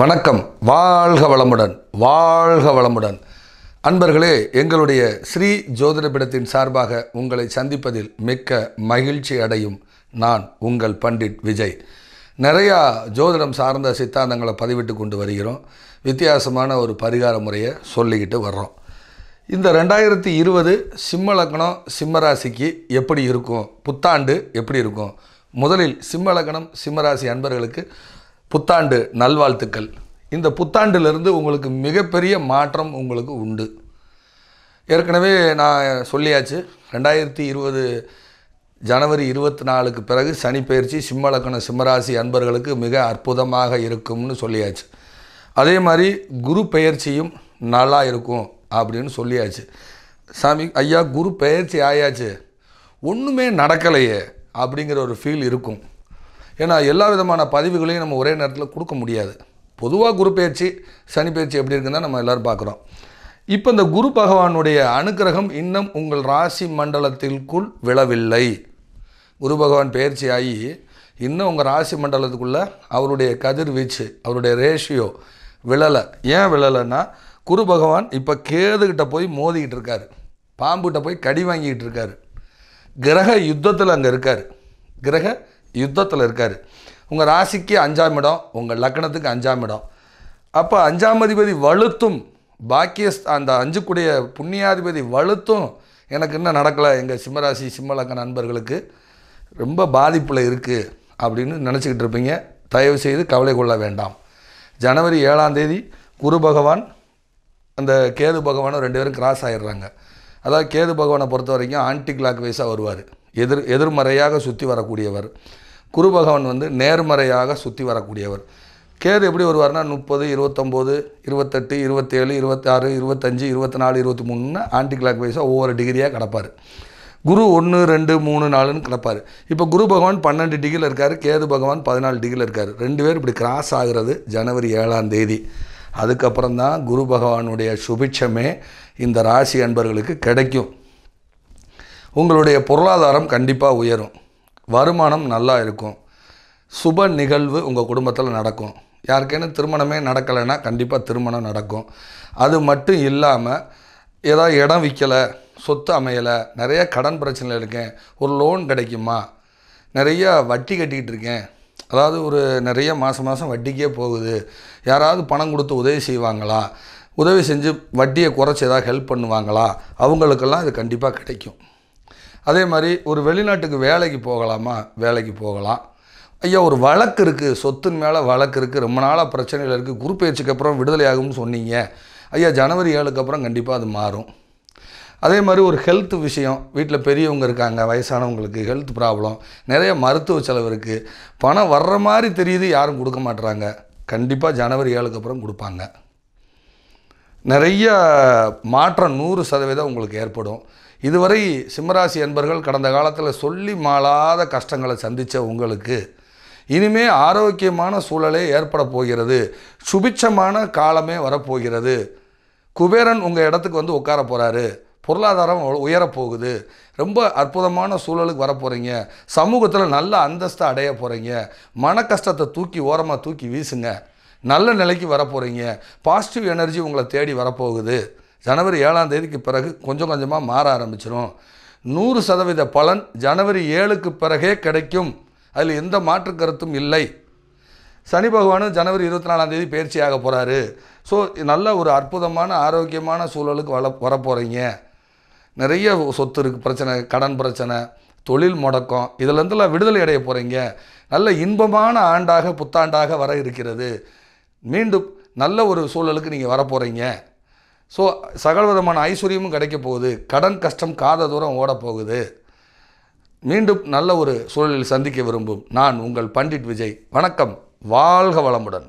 வணக்கம் வாழ்க வளமுடன் வாழ்க வளமுடன் அன்பர்களே எங்களுடைய ஸ்ரீ பிடத்தின் சார்பாக உங்களை சந்திப்பதில் மிக்க மகிழ்ச்சி அடையும் நான் உங்கள் பண்டிட் விஜய் நிறையா ஜோதிடம் சார்ந்த சித்தாந்தங்களை பதிவிட்டு கொண்டு வருகிறோம் வித்தியாசமான ஒரு பரிகார முறையை சொல்லிக்கிட்டு வர்றோம் இந்த ரெண்டாயிரத்தி இருபது சிம்ம லக்னம் சிம்மராசிக்கு எப்படி இருக்கும் புத்தாண்டு எப்படி இருக்கும் முதலில் சிம்ம லக்னம் சிம்மராசி அன்பர்களுக்கு புத்தாண்டு நல்வாழ்த்துக்கள் இந்த புத்தாண்டிலிருந்து உங்களுக்கு மிகப்பெரிய மாற்றம் உங்களுக்கு உண்டு ஏற்கனவே நான் சொல்லியாச்சு ரெண்டாயிரத்தி இருபது ஜனவரி இருபத்தி நாலுக்கு பிறகு சனி பயிற்சி சிம்மலக்கண சிம்மராசி அன்பர்களுக்கு மிக அற்புதமாக இருக்கும்னு சொல்லியாச்சு அதே மாதிரி குரு பெயர்ச்சியும் நல்லா இருக்கும் அப்படின்னு சொல்லியாச்சு சாமி ஐயா குரு பெயர்ச்சி ஆயாச்சு ஒன்றுமே நடக்கலையே அப்படிங்கிற ஒரு ஃபீல் இருக்கும் ஏன்னா எல்லா விதமான பதிவுகளையும் நம்ம ஒரே நேரத்தில் கொடுக்க முடியாது பொதுவாக குரு பயிற்சி சனி பயிற்சி எப்படி இருக்குதுன்னு நம்ம எல்லோரும் பார்க்குறோம் இப்போ இந்த குரு பகவானுடைய அனுகிரகம் இன்னும் உங்கள் ராசி மண்டலத்திற்குள் விழவில்லை குரு பகவான் பயிற்சி ஆகி இன்னும் உங்கள் ராசி மண்டலத்துக்குள்ளே அவருடைய கதிர்வீச்சு அவருடைய ரேஷியோ விழலை ஏன் விழலைன்னா குரு பகவான் இப்போ கேதுகிட்ட போய் மோதிக்கிட்டு இருக்கார் பாம்புகிட்ட போய் கடி வாங்கிக்கிட்டு இருக்கார் கிரக யுத்தத்தில் அங்கே இருக்கார் கிரக யுத்தத்தில் இருக்கார் உங்கள் ராசிக்கு அஞ்சாம் இடம் உங்கள் லக்கணத்துக்கு அஞ்சாம் இடம் அப்போ அஞ்சாம் அதிபதி வலுத்தும் பாக்கிய அந்த அஞ்சுக்குடைய புண்ணியாதிபதி வலுத்தும் எனக்கு இன்னும் நடக்கலை எங்கள் சிம்மராசி சிம்மலக்க நண்பர்களுக்கு ரொம்ப பாதிப்பில் இருக்குது அப்படின்னு நினச்சிக்கிட்டு இருப்பீங்க தயவு செய்து கவலை கொள்ள வேண்டாம் ஜனவரி ஏழாம் தேதி குரு பகவான் அந்த கேது பகவானும் ரெண்டு பேரும் கிராஸ் ஆகிடுறாங்க அதாவது கேது பகவானை பொறுத்த வரைக்கும் ஆன்டி கிளாக் வைஸாக வருவார் எதிர் எதிர்மறையாக சுற்றி வரக்கூடியவர் குரு பகவான் வந்து நேர்மறையாக சுற்றி வரக்கூடியவர் கேது எப்படி வருவார்னா முப்பது இருபத்தொம்போது இருபத்தெட்டு இருபத்தேழு இருபத்தாறு இருபத்தஞ்சு இருபத்தி நாலு இருபத்தி மூணுன்னு ஆன்டி கிளாக் வைஸாக ஒவ்வொரு டிகிரியாக கிடப்பார் குரு ஒன்று ரெண்டு மூணு நாலுன்னு கிடப்பார் இப்போ குரு பகவான் பன்னெண்டு டிகிரியில் இருக்கார் கேது பகவான் பதினாலு டிகிரியில் இருக்கார் ரெண்டு பேர் இப்படி கிராஸ் ஆகிறது ஜனவரி ஏழாம் தேதி அதுக்கப்புறம் தான் குரு பகவானுடைய சுபிட்சமே இந்த ராசி அன்பர்களுக்கு கிடைக்கும் உங்களுடைய பொருளாதாரம் கண்டிப்பாக உயரும் வருமானம் நல்லா இருக்கும் சுப நிகழ்வு உங்கள் குடும்பத்தில் நடக்கும் யாருக்கேனும் திருமணமே நடக்கலைன்னா கண்டிப்பாக திருமணம் நடக்கும் அது மட்டும் இல்லாமல் ஏதாவது இடம் விற்கலை சொத்து அமையலை நிறைய கடன் பிரச்சனை இருக்கேன் ஒரு லோன் கிடைக்குமா நிறையா வட்டி கட்டிக்கிட்டு இருக்கேன் அதாவது ஒரு நிறைய மாதம் மாதம் வட்டிக்கே போகுது யாராவது பணம் கொடுத்து உதவி செய்வாங்களா உதவி செஞ்சு வட்டியை குறைச்சி ஏதாவது ஹெல்ப் பண்ணுவாங்களா அவங்களுக்கெல்லாம் இது கண்டிப்பாக கிடைக்கும் அதே மாதிரி ஒரு வெளிநாட்டுக்கு வேலைக்கு போகலாமா வேலைக்கு போகலாம் ஐயா ஒரு வழக்கு இருக்குது சொத்தின் மேலே வழக்கு இருக்குது ரொம்ப நாளாக பிரச்சனையில் இருக்குது குரு பேச்சுக்கு அப்புறம் விடுதலை ஆகும்னு சொன்னீங்க ஐயா ஜனவரி ஏழுக்கு அப்புறம் கண்டிப்பாக அது மாறும் அதே மாதிரி ஒரு ஹெல்த் விஷயம் வீட்டில் பெரியவங்க இருக்காங்க வயசானவங்களுக்கு ஹெல்த் ப்ராப்ளம் நிறைய மருத்துவ செலவு இருக்குது பணம் வர்ற மாதிரி தெரியுது யாரும் கொடுக்க மாட்டுறாங்க கண்டிப்பாக ஜனவரி ஏழுக்கு அப்புறம் கொடுப்பாங்க நிறைய மாற்றம் நூறு சதவீதம் உங்களுக்கு ஏற்படும் இதுவரை சிம்மராசி அன்பர்கள் கடந்த காலத்தில் சொல்லி மாளாத கஷ்டங்களை சந்தித்த உங்களுக்கு இனிமே ஆரோக்கியமான சூழலே ஏற்பட போகிறது சுபிட்சமான காலமே வரப்போகிறது குபேரன் உங்கள் இடத்துக்கு வந்து உட்கார போகிறாரு பொருளாதாரம் உயரப்போகுது ரொம்ப அற்புதமான சூழலுக்கு வரப்போகிறீங்க சமூகத்தில் நல்ல அந்தஸ்தை அடைய போகிறீங்க மன கஷ்டத்தை தூக்கி ஓரமாக தூக்கி வீசுங்க நல்ல நிலைக்கு வரப்போகிறீங்க பாசிட்டிவ் எனர்ஜி உங்களை தேடி வரப்போகுது ஜனவரி ஏழாம் தேதிக்கு பிறகு கொஞ்சம் கொஞ்சமாக மாற ஆரம்பிச்சிடும் நூறு சதவீத பலன் ஜனவரி ஏழுக்கு பிறகே கிடைக்கும் அதில் எந்த மாற்று கருத்தும் இல்லை சனி பகவானும் ஜனவரி இருபத்தி நாலாம் தேதி பயிற்சியாக போகிறாரு ஸோ நல்ல ஒரு அற்புதமான ஆரோக்கியமான சூழலுக்கு வள வரப்போகிறீங்க நிறைய சொத்து இருக்குது பிரச்சனை கடன் பிரச்சனை தொழில் முடக்கம் இதிலேருந்துலாம் விடுதலை அடைய போகிறீங்க நல்ல இன்பமான ஆண்டாக புத்தாண்டாக வர இருக்கிறது மீண்டும் நல்ல ஒரு சூழலுக்கு நீங்கள் வரப்போகிறீங்க ஸோ விதமான ஐஸ்வர்யமும் கிடைக்க போகுது கடன் கஷ்டம் காத தூரம் ஓடப்போகுது மீண்டும் நல்ல ஒரு சூழலில் சந்திக்க விரும்பும் நான் உங்கள் பண்டிட் விஜய் வணக்கம் வாழ்க வளமுடன்